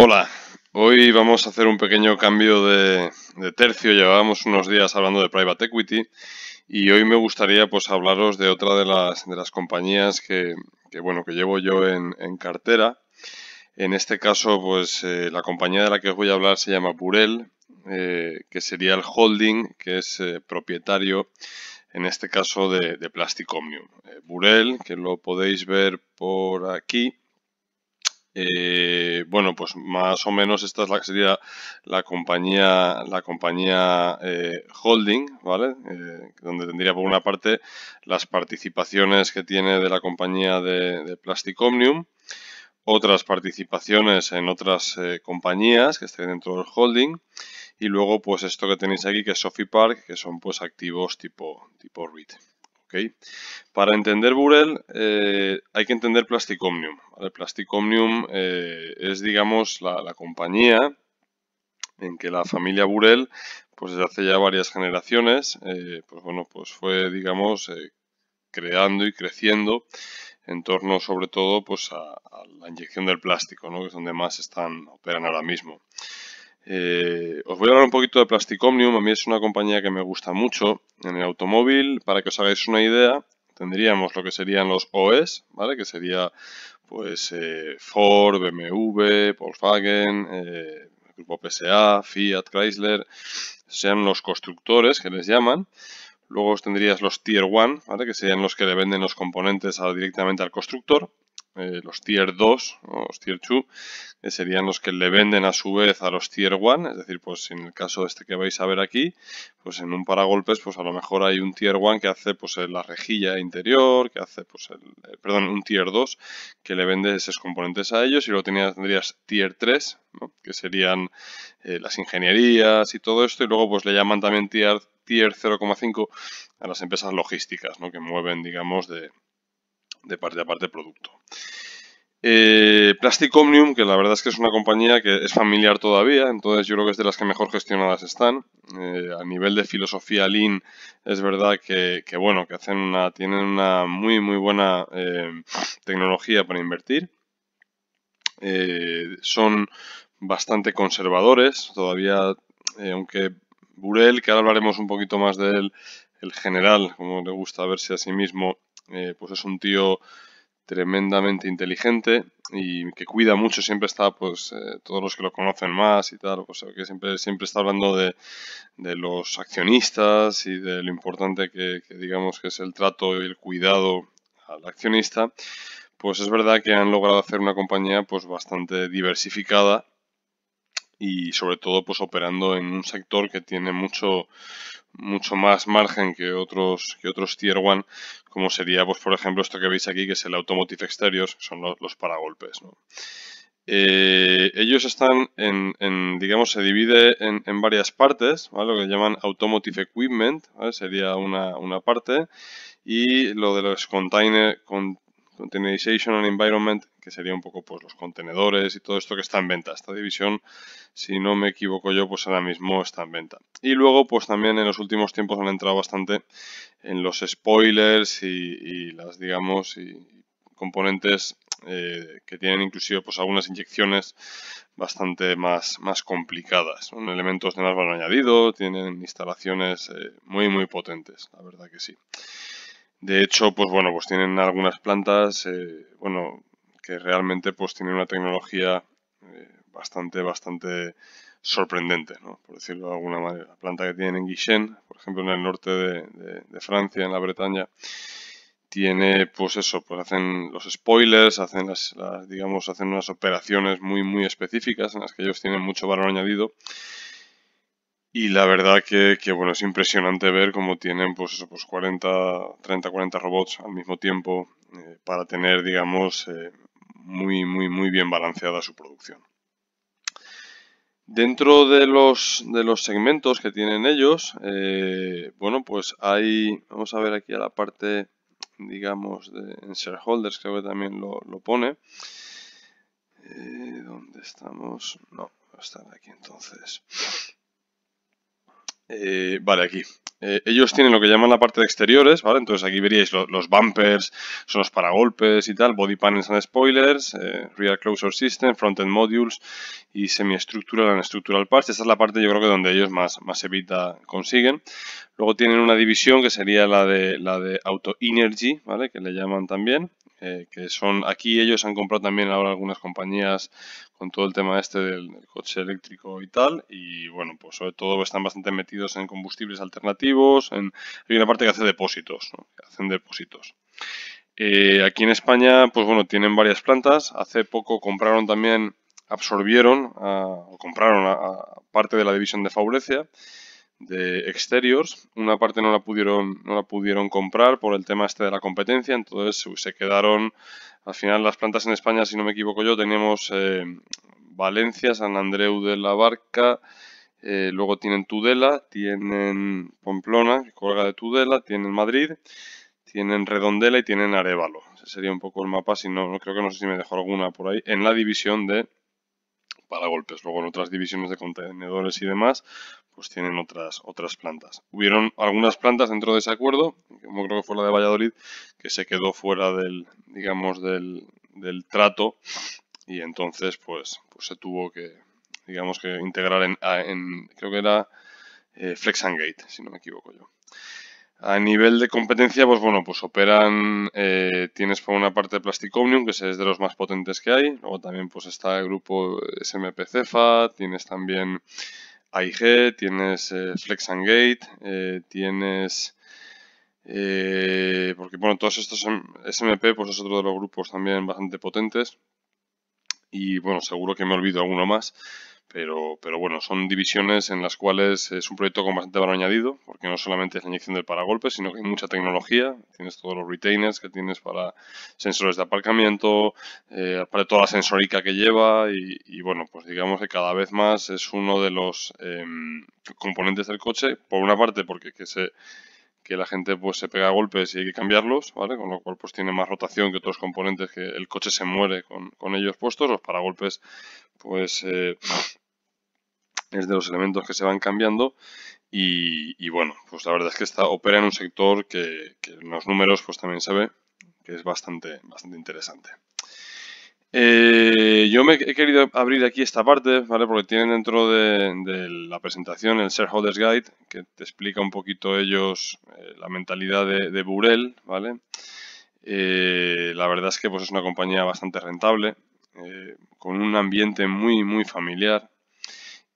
Hola, hoy vamos a hacer un pequeño cambio de, tercio. Llevábamos unos días hablando de private equity y hoy me gustaría pues hablaros de otra de las, compañías que, bueno que llevo yo en, cartera. En este caso, pues eh, la compañía de la que os voy a hablar se llama Burel, eh, que sería el holding que es eh, propietario en este caso de, de Plastic Burel, que lo podéis ver por aquí, eh, bueno, pues más o menos esta es la, sería la compañía, la compañía eh, holding, ¿vale? Eh, donde tendría por una parte las participaciones que tiene de la compañía de, Plastic Omnium, otras participaciones en otras compañías que estén dentro del holding y luego pues esto que tenéis aquí que es Sophie Park, que son pues activos tipo, tipo REIT. ¿okay? Para entender Burel eh, hay que entender Plastic Omnium. Plastic Omnium eh, es, digamos, la, compañía en que la familia Burel, pues desde hace ya varias generaciones, eh, pues bueno, pues fue, digamos, creando y creciendo en torno sobre todo pues a, la inyección del plástico, ¿no? que es donde más están operan ahora mismo. Eh, os voy a hablar un poquito de Plasticomnium, a mí es una compañía que me gusta mucho en el automóvil. Para que os hagáis una idea, tendríamos lo que serían los OEs, ¿vale? Que sería pues eh, Ford, BMW, Volkswagen, eh, Grupo PSA, Fiat, Chrysler, sean los constructores que les llaman. Luego tendrías los Tier 1, ¿vale? que serían los que le venden los componentes directamente al constructor. Eh, los tier 2 los tier 2, que serían los que le venden a su vez a los tier 1, es decir, pues en el caso de este que vais a ver aquí, pues en un paragolpes, pues a lo mejor hay un tier 1 que hace pues la rejilla interior, que hace pues eh, perdón, un tier 2 que le vende esos componentes a ellos y luego tenías, tendrías tier 3, que serían eh, las ingenierías y todo esto y luego pues le llaman también tier, tier 0,5 a las empresas logísticas, ¿no? que mueven digamos de de parte a parte producto. Eh, Plastic Omnium, que la verdad es que es una compañía que es familiar todavía, entonces yo creo que es de las que mejor gestionadas están. Eh, a nivel de filosofía Lean, es verdad que, bueno, que hacen una, tienen una muy muy buena eh, tecnología para invertir. son bastante conservadores, todavía, aunque Burel, que ahora hablaremos un poquito más de el general, como le gusta verse a sí mismo, eh, pues es un tío tremendamente inteligente y que cuida mucho, siempre está, pues, eh, todos los que lo conocen más y tal, pues, que siempre, siempre está hablando de, de los accionistas y de lo importante que, que, digamos, que es el trato y el cuidado al accionista, pues es verdad que han logrado hacer una compañía, pues, bastante diversificada y sobre todo, pues, operando en un sector que tiene mucho, mucho más margen que otros que otros tier one como sería pues por ejemplo esto que veis aquí que es el automotive exteriors son los, paragolpes eh, ellos están en, digamos se divide en, varias partes lo que llaman automotive equipment sería una, parte y lo de los container con, Containerization and Environment, que sería un poco pues, los contenedores y todo esto que está en venta. Esta división, si no me equivoco yo, pues ahora mismo está en venta. Y luego, pues también en los últimos tiempos han entrado bastante en los spoilers y, las, digamos, y componentes eh, que tienen inclusive pues algunas inyecciones bastante más, más complicadas. Son elementos de más valor añadido, tienen instalaciones eh, muy muy potentes, la verdad que sí. De hecho, pues bueno, pues tienen algunas plantas, eh, bueno, que realmente pues tienen una tecnología eh, bastante, bastante sorprendente, ¿no? por decirlo de alguna manera. La planta que tienen en Guichen, por ejemplo, en el norte de, Francia, en la Bretaña, tiene, pues eso, pues hacen los spoilers, hacen las, las, digamos, hacen unas operaciones muy, muy específicas en las que ellos tienen mucho valor añadido y la verdad que, bueno, es impresionante ver cómo tienen pues eso, pues 40, 30, 40 robots al mismo tiempo eh, para tener, digamos, eh, muy, muy, muy bien balanceada su producción. Dentro de los, de los segmentos que tienen ellos, eh, bueno, pues hay, vamos a ver aquí a la parte, digamos, de, en shareholders, creo que también lo, pone. ¿Dónde estamos? No, están aquí entonces. Eh, vale, aquí. Eh, ellos tienen lo que llaman la parte de exteriores, ¿vale? Entonces aquí veríais los bumpers, son los paragolpes y tal, body panels and spoilers, eh, rear closure system, front-end modules y semi-structural and structural parts. Esta es la parte yo creo que donde ellos más, más evita consiguen. Luego tienen una división que sería la de, la de auto energy, ¿vale? Que le llaman también. que son aquí ellos han comprado también ahora algunas compañías con todo el tema este del, coche eléctrico y tal. Y bueno, pues sobre todo están bastante metidos en combustibles alternativos. En, hay una parte que hace depósitos, ¿no? hacen depósitos. Eh, aquí en España, pues bueno, tienen varias plantas. Hace poco compraron también, absorbieron, o compraron parte de la división de Faurecia de exteriors. Una parte no la pudieron, no la pudieron comprar por el tema este de la competencia, entonces se quedaron, al final las plantas en España, si no me equivoco yo, tenemos eh, Valencia, San Andreu de la Barca, eh, luego tienen Tudela, tienen Pamplona, que colga de Tudela, tienen Madrid, tienen Redondela y tienen Arevalo. Ese sería un poco el mapa, si no, creo que no sé si me dejó alguna por ahí, en la división de para golpes. Luego en otras divisiones de contenedores y demás, pues tienen otras, otras plantas. Hubieron algunas plantas dentro de ese acuerdo, como creo que fue la de Valladolid, que se quedó fuera del, digamos, del, del trato y entonces pues, pues se tuvo que, digamos que integrar en, creo que era eh, Flex si no me equivoco yo. A nivel de competencia, pues bueno, pues operan, eh, tienes por una parte Plastic Omnium, que es de los más potentes que hay, luego también pues está el grupo SMP Cefa, tienes también AIG, tienes eh, Flex and Gate, eh, tienes... porque bueno, todos estos SMP pues es otro de los grupos también bastante potentes y bueno, seguro que me olvido alguno más. Pero, pero bueno, son divisiones en las cuales es un proyecto con bastante valor añadido, porque no solamente es la inyección del paragolpe, sino que hay mucha tecnología. Tienes todos los retainers que tienes para sensores de aparcamiento, eh, para toda la sensorica que lleva y, bueno, pues digamos que cada vez más es uno de los em, componentes del coche, por una parte porque que se que la gente pues se pega a golpes y hay que cambiarlos, ¿vale? Con lo cual pues tiene más rotación que otros componentes que el coche se muere con, ellos puestos, los paragolpes pues eh, es de los elementos que se van cambiando y, bueno, pues la verdad es que esta opera en un sector que, en los números pues también se ve que es bastante, bastante interesante. Eh, yo me he querido abrir aquí esta parte, ¿vale? Porque tienen dentro de, la presentación el Shareholders Guide, que te explica un poquito ellos eh, la mentalidad de, Burel, ¿vale? Eh, la verdad es que pues, es una compañía bastante rentable, eh, con un ambiente muy, muy familiar.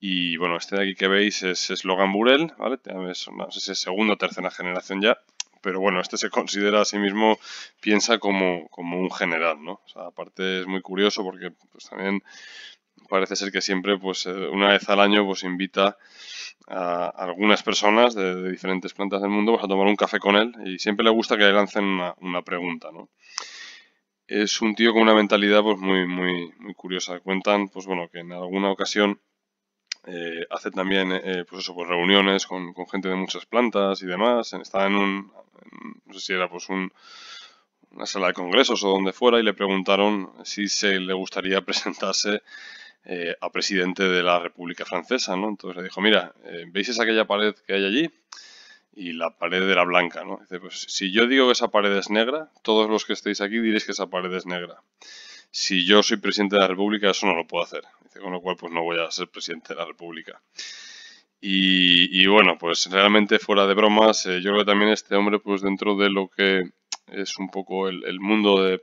Y bueno, este de aquí que veis es Slogan Burel, ¿vale? Es, no es segunda o tercera generación ya pero bueno, este se considera a sí mismo, piensa como, como un general, ¿no? aparte es muy curioso porque pues también parece ser que siempre, pues eh, una vez al año, pues invita a algunas personas de, diferentes plantas del mundo pues, a tomar un café con él y siempre le gusta que le lancen una, una pregunta, ¿no? Es un tío con una mentalidad pues muy, muy, muy curiosa. Cuentan, pues bueno, que en alguna ocasión eh, hace también eh, pues eso, pues reuniones con, gente de muchas plantas y demás. Estaba en un, no sé si era pues una sala de congresos o donde fuera y le preguntaron si se le gustaría presentarse eh, a presidente de la República Francesa, ¿no? Entonces le dijo, mira, ¿veis aquella pared que hay allí? Y la pared era blanca, ¿no? Dice, pues si yo digo que esa pared es negra, todos los que estéis aquí diréis que esa pared es negra si yo soy presidente de la República, eso no lo puedo hacer. Dice, con lo cual, pues no voy a ser presidente de la República. Y, bueno, pues realmente fuera de bromas, eh, yo creo que también este hombre, pues dentro de lo que es un poco el, mundo de,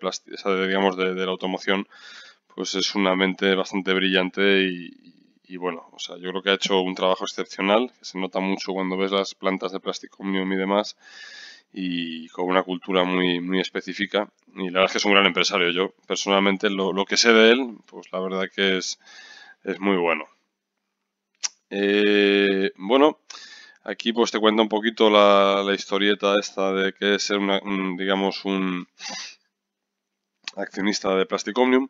digamos, de, la automoción, pues es una mente bastante brillante y, bueno, o sea, yo creo que ha hecho un trabajo excepcional, que se nota mucho cuando ves las plantas de plástico y demás y con una cultura muy, muy específica. Y la verdad es que es un gran empresario. Yo personalmente lo, que sé de él, pues la verdad que es, es muy bueno. Eh, bueno, aquí pues te cuento un poquito la, la historieta esta de que es ser una, digamos un, accionista de Omnium,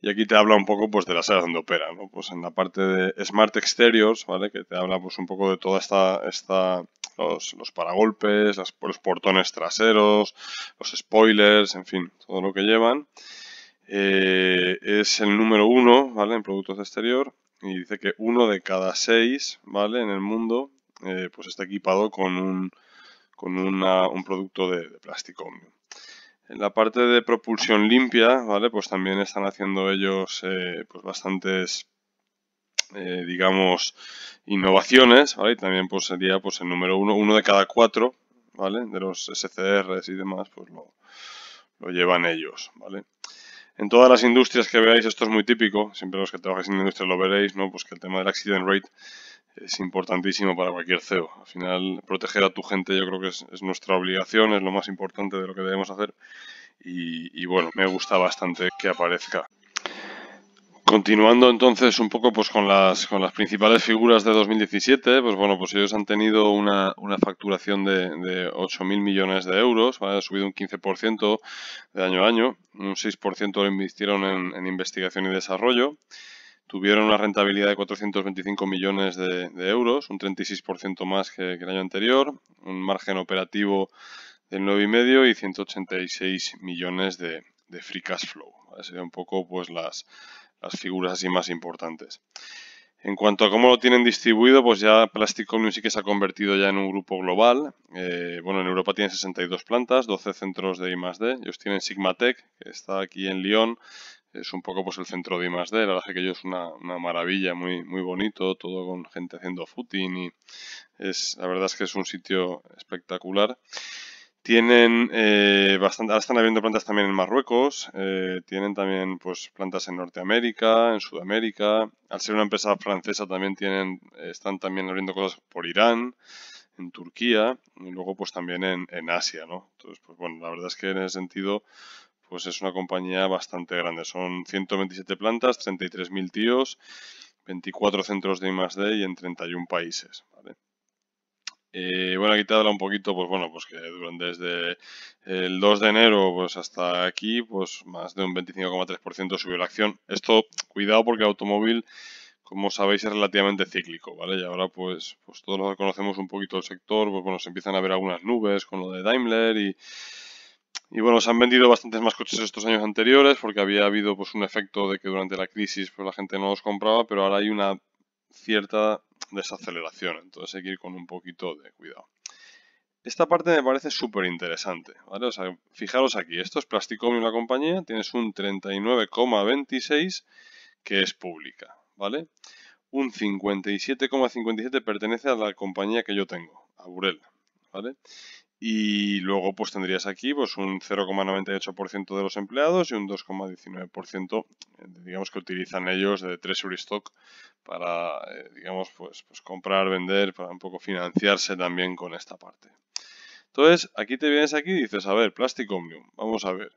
y aquí te habla un poco pues, de las áreas donde opera, pues en la parte de Smart Exteriors, ¿vale? que te habla pues, un poco de toda esta, esta los, paragolpes, los portones traseros, los spoilers, en fin, todo lo que llevan. Eh, es el número uno ¿vale? en productos de exterior y dice que uno de cada seis ¿vale? en el mundo eh, pues está equipado con un, con un producto de, de Omnium. En la parte de propulsión limpia, ¿vale? Pues también están haciendo ellos eh, pues bastantes, eh, digamos, innovaciones, ¿vale? Y también pues sería pues el número uno, uno de cada cuatro, ¿vale? De los SCRs y demás, pues lo, llevan ellos, ¿vale? En todas las industrias que veáis, esto es muy típico, siempre los que trabajáis en industria lo veréis, ¿no? Pues que el tema del accident rate es importantísimo para cualquier CEO. Al final, proteger a tu gente yo creo que es, nuestra obligación, es lo más importante de lo que debemos hacer. Y, bueno, me gusta bastante que aparezca. Continuando entonces un poco pues con las, con las principales figuras de 2017, pues bueno, pues ellos han tenido una, facturación de, de 8.000 millones de euros, ha subido un 15% de año a año, un 6% lo invirtieron en, en investigación y desarrollo, tuvieron una rentabilidad de 425 millones de, euros, un 36% más que, el año anterior, un margen operativo del 9,5 y 186 millones de, free cash flow. Serían un poco pues, las, las figuras así más importantes. En cuanto a cómo lo tienen distribuido, pues ya Plastic sí que se ha convertido ya en un grupo global. Eh, bueno, en Europa tiene 62 plantas, 12 centros de I+.D. Ellos tienen Sigmatec, que está aquí en Lyon, es un poco pues el centro de más la verdad que ellos es una, maravilla, muy, muy bonito, todo con gente haciendo footing y es, la verdad es que es un sitio espectacular. Tienen eh, bastante, ahora están abriendo plantas también en Marruecos, eh, tienen también pues plantas en Norteamérica, en Sudamérica, al ser una empresa francesa también tienen, están también abriendo cosas por Irán, en Turquía y luego pues también en, en Asia, ¿no? Entonces, pues bueno, la verdad es que en ese sentido pues es una compañía bastante grande. Son 127 plantas, 33.000 tíos, 24 centros de I+.D. y en 31 países. ¿vale? Eh, bueno, aquí te habla un poquito, pues bueno, pues que duran desde el 2 de enero pues hasta aquí, pues más de un 25,3% subió la acción. Esto, cuidado porque automóvil, como sabéis, es relativamente cíclico, ¿vale? Y ahora pues, pues todos conocemos un poquito el sector, pues bueno, se empiezan a ver algunas nubes con lo de Daimler y y bueno, se han vendido bastantes más coches estos años anteriores porque había habido pues un efecto de que durante la crisis pues la gente no los compraba, pero ahora hay una cierta desaceleración, entonces hay que ir con un poquito de cuidado. Esta parte me parece súper interesante, fijaros aquí, esto es Plasticomium la compañía, tienes un 39,26 que es pública, ¿vale? Un 57,57 pertenece a la compañía que yo tengo, a ¿vale? Y luego pues tendrías aquí pues un 0,98% de los empleados y un 2,19% eh, digamos que utilizan ellos de treasury stock para eh, digamos pues, pues, comprar, vender, para un poco financiarse también con esta parte. Entonces aquí te vienes aquí y dices, a ver, plástico vamos a ver.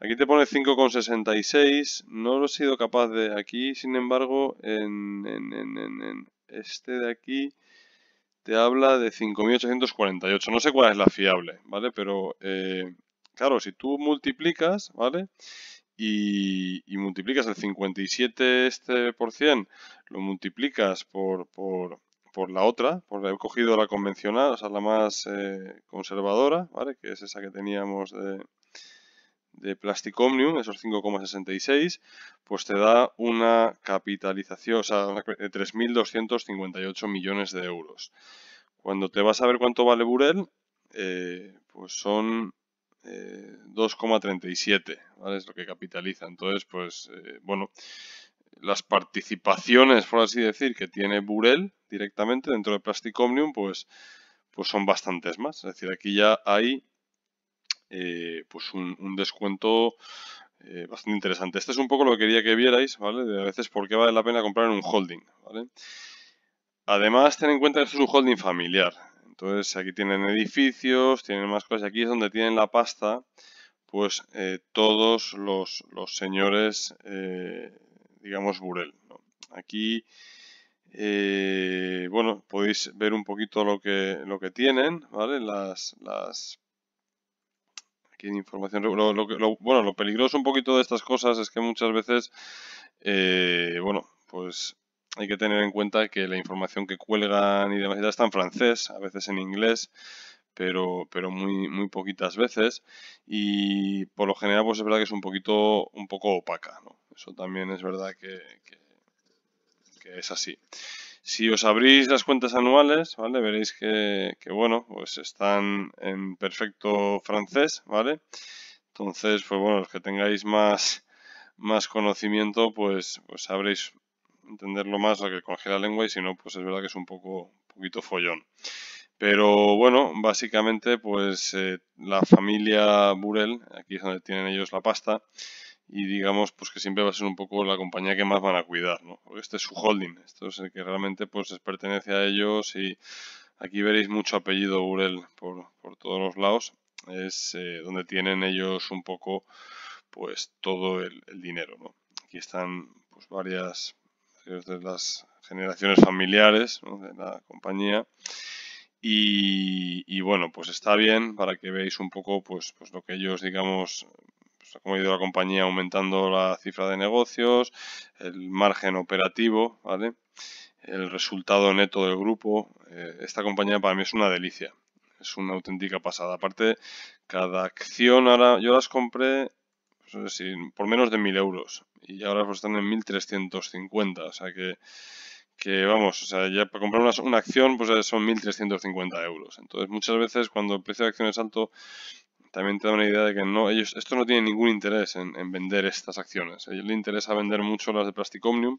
Aquí te pone 5,66, no lo he sido capaz de aquí, sin embargo, en, en, en este de aquí te habla de 5.848. No sé cuál es la fiable, ¿vale? Pero, eh, claro, si tú multiplicas, ¿vale? Y, multiplicas el 57 este por cien, lo multiplicas por, por, por la otra, por he cogido la convencional, o sea, la más eh, conservadora, ¿vale? Que es esa que teníamos de de Plastic Omnium, esos 5,66, pues te da una capitalización, o sea, 3.258 eh, millones de euros. Cuando te vas a ver cuánto vale Burel, eh, pues son 2,37, eh, ¿vale? Es lo que capitaliza. Entonces, pues, bueno, las participaciones, por así decir, que tiene Burel directamente dentro de Plastic Omnium, pues, pues son bastantes más. Es decir, aquí ya hay eh, pues un, descuento eh, bastante interesante. Este es un poco lo que quería que vierais, ¿vale? De a veces por qué vale la pena comprar en un holding, ¿vale? Además, ten en cuenta que esto es un holding familiar. Entonces, aquí tienen edificios, tienen más cosas. Aquí es donde tienen la pasta, pues eh, todos los, señores, digamos, Burel. Aquí, bueno, podéis ver un poquito lo que, lo que tienen, ¿vale? Las, las información. Lo, bueno, lo peligroso un poquito de estas cosas es que muchas veces, eh, bueno, pues hay que tener en cuenta que la información que cuelgan y demás está en francés, a veces en inglés, pero, pero muy, muy poquitas veces. Y por lo general, pues es verdad que es un poquito, un poco opaca, Eso también es verdad que es así. Si os abrís las cuentas anuales, ¿vale? Veréis que, bueno, pues están en perfecto francés, ¿vale? Entonces, pues bueno, los que tengáis más, más conocimiento, pues, pues sabréis entenderlo más lo que coge la lengua y si no, pues es verdad que es un poco, poquito follón. Pero bueno, básicamente pues eh, la familia Burel, aquí es donde tienen ellos la pasta, y digamos pues que siempre va a ser un poco la compañía que más van a cuidar, ¿no? este es su holding, esto es el que realmente pues pertenece a ellos y aquí veréis mucho apellido Urel por, todos los lados, es eh, donde tienen ellos un poco pues todo el, dinero, Aquí están pues varias, de las generaciones familiares de la compañía y, y, bueno, pues está bien para que veáis un poco pues, pues lo que ellos, digamos, como pues, ha ido la compañía aumentando la cifra de negocios, el margen operativo, ¿vale? el resultado neto del grupo. Eh, esta compañía para mí es una delicia, es una auténtica pasada. Aparte, cada acción ahora, yo las compré pues, por menos de 1.000 euros y ahora pues, están en 1.350, o sea que vamos, o sea, ya para comprar una, acción pues son 1.350 euros. Entonces muchas veces cuando el precio de acción es alto también te da una idea de que no, ellos, esto no tiene ningún interés en, vender estas acciones. A ellos les interesa vender mucho las de Plastic Omnium,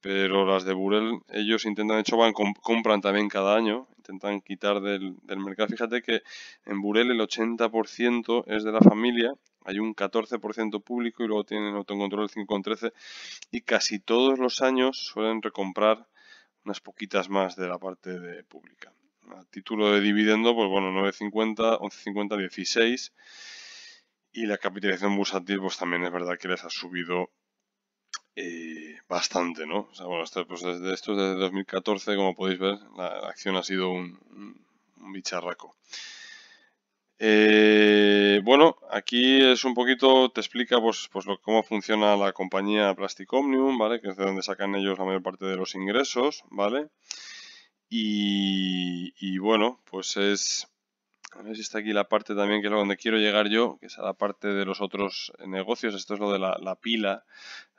pero las de Burel, ellos intentan, de hecho, van, compran también cada año, intentan quitar del, mercado. Fíjate que en Burel el 80% es de la familia, hay un 14% público y luego tienen autocontrol el 5,13% y casi todos los años suelen recomprar unas poquitas más de la parte de pública a título de dividendo, pues bueno, 9.50, 11.50, 16. Y la capitalización bursátil, pues también es verdad que les ha subido eh, bastante, ¿no? O sea, bueno, esto, pues, desde esto, desde 2014, como podéis ver, la, acción ha sido un, bicharraco. Eh, bueno, aquí es un poquito, te explica pues, pues cómo funciona la compañía Plastic Omnium, ¿vale? Que es de donde sacan ellos la mayor parte de los ingresos, ¿vale? vale y, bueno, pues es... A ver si está aquí la parte también que es donde quiero llegar yo, que es a la parte de los otros negocios. Esto es lo de la, pila,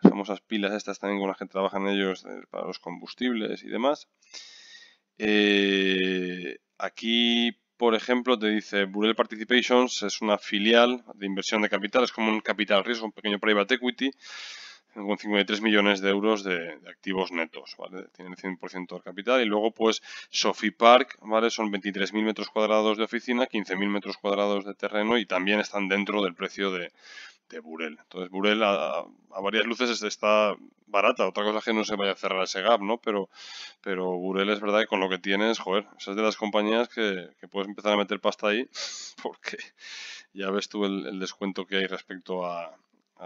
las famosas pilas estas también con las que trabajan ellos para los combustibles y demás. Eh, aquí, por ejemplo, te dice Burrell Participations es una filial de inversión de capital, es como un capital riesgo, un pequeño private equity con 53 millones de euros de, activos netos, ¿vale? Tienen 100% del capital. Y luego, pues, Sophie Park, ¿vale? Son 23.000 metros cuadrados de oficina, 15.000 metros cuadrados de terreno y también están dentro del precio de, de Burel. Entonces, Burel a, varias luces está barata. Otra cosa es que no se vaya a cerrar ese gap, ¿no? Pero, pero Burel es verdad que con lo que tienes, joder, esas de las compañías que, puedes empezar a meter pasta ahí porque ya ves tú el descuento que hay respecto a,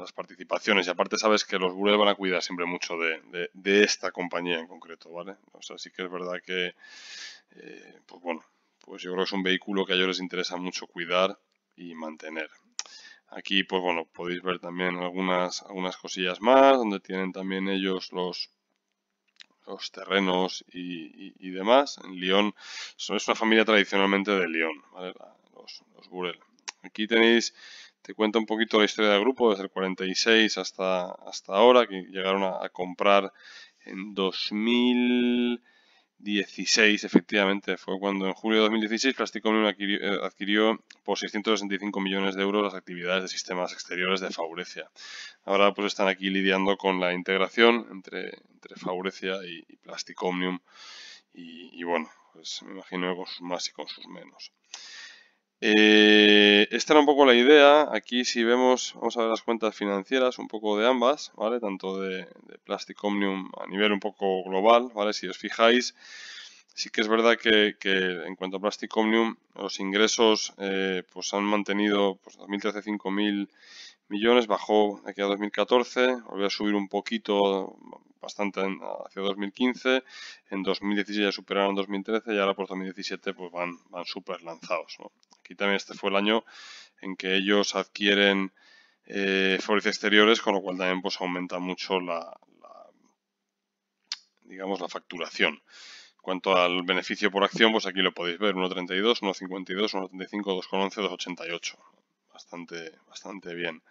las participaciones. Y aparte sabes que los Burel van a cuidar siempre mucho de, esta compañía en concreto, ¿vale? O que es verdad que, eh, pues bueno, pues yo creo que es un vehículo que a ellos les interesa mucho cuidar y mantener. Aquí, pues bueno, podéis ver también algunas, algunas cosillas más, donde tienen también ellos los los terrenos y, demás. En Lyon, es una familia tradicionalmente de Lyon, ¿vale? los, los Aquí tenéis te cuento un poquito la historia del grupo desde el 46 hasta, hasta ahora, que llegaron a, comprar en 2016, efectivamente, fue cuando en julio de 2016 Plasticomnium adquirió, eh, adquirió, por 665 millones de euros las actividades de sistemas exteriores de Faurecia. Ahora pues están aquí lidiando con la integración entre, entre Faurecia y, y Plasticomnium y, y, bueno, pues me imagino con sus más y con sus menos. Eh, esta era un poco la idea. Aquí si vemos, vamos a ver las cuentas financieras, un poco de ambas, ¿vale? Tanto de, Plastic Omnium a nivel un poco global, ¿vale? Si os fijáis, sí que es verdad que, en cuanto a Plastic Omnium, los ingresos eh, pues han mantenido pues 2013, 5000 millones, bajó aquí a 2014, volvió a subir un poquito, bastante hacia 2015, en 2016 ya superaron 2013 y ahora por 2017 pues van, van súper lanzados. Aquí también este fue el año en que ellos adquieren eh, exteriores, con lo cual también pues aumenta mucho la, digamos, la facturación. En cuanto al beneficio por acción, pues aquí lo podéis ver, 1.32, 1.52, 1.35, 2.11, 2.88. Bastante, bastante bien.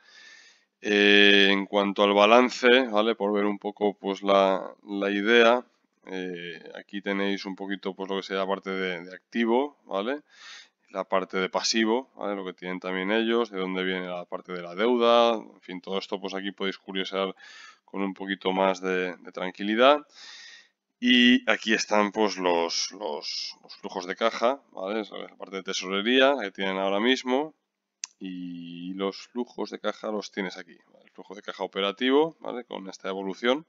Eh, en cuanto al balance, ¿vale? Por ver un poco pues la, idea, eh, aquí tenéis un poquito pues lo que sea la parte de, activo, ¿vale? La parte de pasivo, ¿vale? Lo que tienen también ellos, de dónde viene la parte de la deuda, en fin, todo esto pues aquí podéis curiosar con un poquito más de, tranquilidad. Y aquí están pues los, los, flujos de caja, ¿vale? la parte de tesorería que tienen ahora mismo y los flujos de caja los tienes aquí. El flujo de caja operativo, ¿vale? Con esta evolución.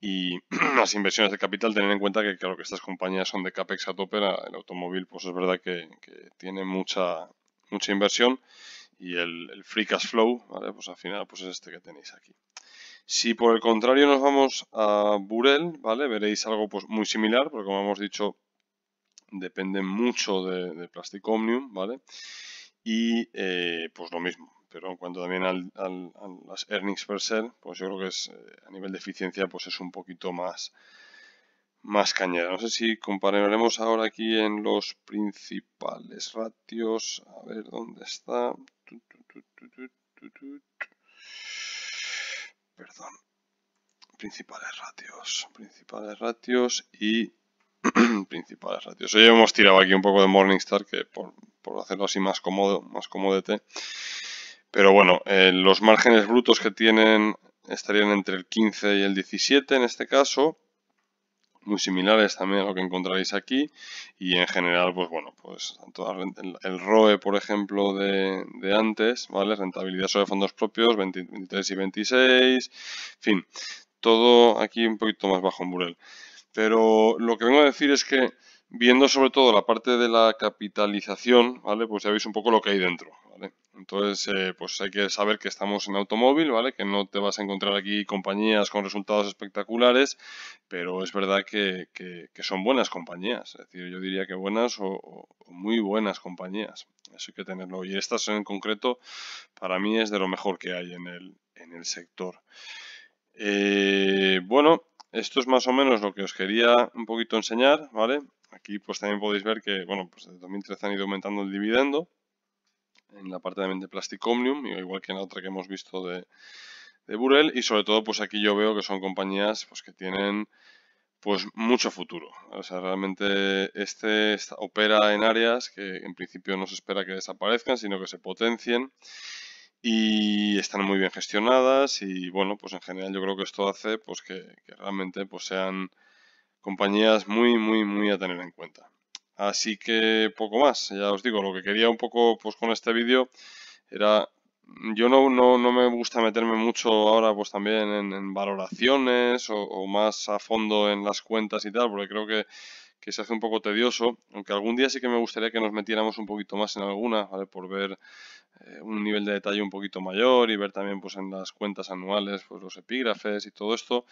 Y las inversiones de capital, tener en cuenta que, claro, que estas compañías son de CAPEX a tope, el automóvil, pues es verdad que, tiene mucha, mucha inversión y el, free cash flow, ¿vale? Pues al final, pues es este que tenéis aquí. Si por el contrario nos vamos a Burel, ¿vale? Veréis algo pues muy similar, porque como hemos dicho, depende mucho de, de Plastic Omnium, ¿vale? y eh, pues lo mismo. Pero en cuanto también al, a las earnings per share, pues yo creo que es, eh, a nivel de eficiencia pues es un poquito más, más cañera. No sé si compararemos ahora aquí en los principales ratios. A ver dónde está. Perdón. Principales ratios. Principales ratios y principales ratios. Hoy hemos tirado aquí un poco de Morningstar, que por, por hacerlo así más cómodo, más cómodete Pero bueno, eh, los márgenes brutos que tienen estarían entre el 15 y el 17 en este caso. Muy similares también a lo que encontraréis aquí. Y en general, pues bueno, pues el ROE, por ejemplo, de, antes, ¿vale? Rentabilidad sobre fondos propios, 23 y 26. En fin, todo aquí un poquito más bajo en Burel. Pero lo que vengo a decir es que viendo sobre todo la parte de la capitalización, ¿vale? Pues ya veis un poco lo que hay dentro, Entonces, eh, pues hay que saber que estamos en automóvil, ¿vale? Que no te vas a encontrar aquí compañías con resultados espectaculares, pero es verdad que, son buenas compañías. Es decir, yo diría que buenas o, muy buenas compañías. Eso hay que tenerlo. Y estas en concreto, para mí es de lo mejor que hay en el, en el sector. Eh, bueno, esto es más o menos lo que os quería un poquito enseñar, ¿vale? Aquí pues también podéis ver que, bueno, pues desde 2013 han ido aumentando el dividendo en la parte de Plastic Omnium, igual que en la otra que hemos visto de, de Burel, y sobre todo pues aquí yo veo que son compañías pues que tienen pues mucho futuro. O sea, realmente este opera en áreas que en principio no se espera que desaparezcan, sino que se potencien y están muy bien gestionadas y bueno, pues en general yo creo que esto hace pues que, realmente pues sean compañías muy, muy, muy a tener en cuenta. Así que poco más, ya os digo, lo que quería un poco pues con este vídeo era, yo no, no, no me gusta meterme mucho ahora pues también en, valoraciones o más a fondo en las cuentas y tal, porque creo que que se hace un poco tedioso, aunque algún día sí que me gustaría que nos metiéramos un poquito más en alguna, ¿vale? por ver eh, un nivel de detalle un poquito mayor y ver también pues, en las cuentas anuales pues, los epígrafes y todo esto.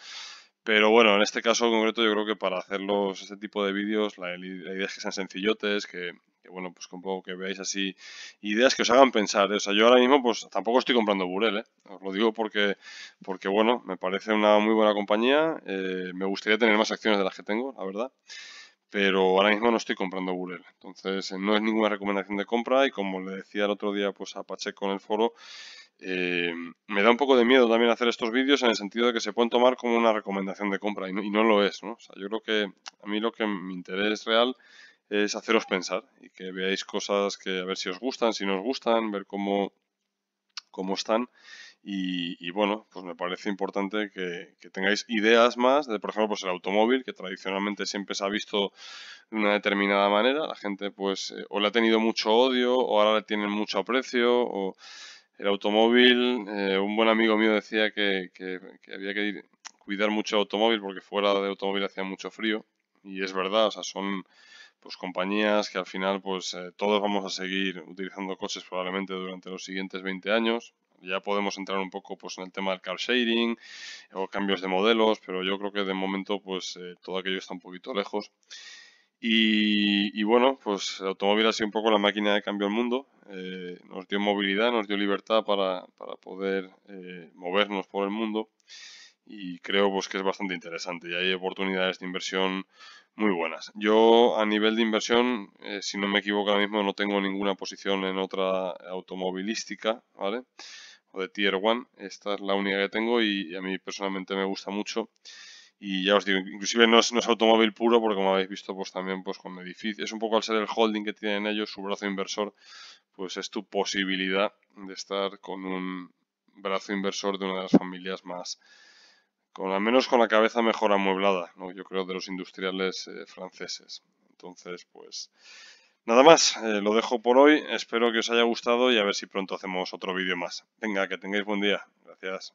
Pero bueno, en este caso concreto yo creo que para hacerlos este tipo de vídeos la, idea es que sean sencillotes, que, bueno, pues con poco que veáis así ideas que os hagan pensar. ¿eh? O sea, yo ahora mismo pues tampoco estoy comprando Burel, ¿eh? Os lo digo porque, porque bueno, me parece una muy buena compañía, eh, me gustaría tener más acciones de las que tengo, la verdad pero ahora mismo no estoy comprando Google. Entonces, eh, no es ninguna recomendación de compra y como le decía el otro día pues a Pacheco en el foro, eh, me da un poco de miedo también hacer estos vídeos en el sentido de que se pueden tomar como una recomendación de compra y no, lo es. ¿no? yo creo que a mí lo que mi interés real es haceros pensar y que veáis cosas que a ver si os gustan, si no os gustan, ver cómo, cómo están y, bueno, pues me parece importante que, tengáis ideas más de, por ejemplo, pues el automóvil, que tradicionalmente siempre se ha visto de una determinada manera. La gente, pues, eh, o le ha tenido mucho odio, o ahora le tienen mucho aprecio, o el automóvil, eh, un buen amigo mío decía que, que, había que cuidar mucho el automóvil porque fuera de automóvil hacía mucho frío. Y es verdad, o sea, son pues compañías que al final pues eh, todos vamos a seguir utilizando coches probablemente durante los siguientes 20 años. Ya podemos entrar un poco pues en el tema del car sharing o cambios de modelos, pero yo creo que de momento pues eh, todo aquello está un poquito lejos. Y, bueno, pues el automóvil ha sido un poco la máquina de cambio el mundo. Eh, nos dio movilidad, nos dio libertad para, para poder movernos por el mundo y creo pues, que es bastante interesante y hay oportunidades de inversión muy buenas. Yo a nivel de inversión, eh, si no me equivoco ahora mismo, no tengo ninguna posición en otra automovilística, ¿vale? O de Tier 1, esta es la única que tengo y a mí personalmente me gusta mucho. Y ya os digo, inclusive no es, no es automóvil puro porque como habéis visto pues también pues con edificios, es un poco al ser el holding que tienen ellos, su brazo inversor, pues es tu posibilidad de estar con un brazo inversor de una de las familias más, con, al menos con la cabeza mejor amueblada, ¿no? yo creo, de los industriales eh, franceses. Entonces, pues nada más, eh, lo dejo por hoy, espero que os haya gustado y a ver si pronto hacemos otro vídeo más. Venga, que tengáis buen día, gracias.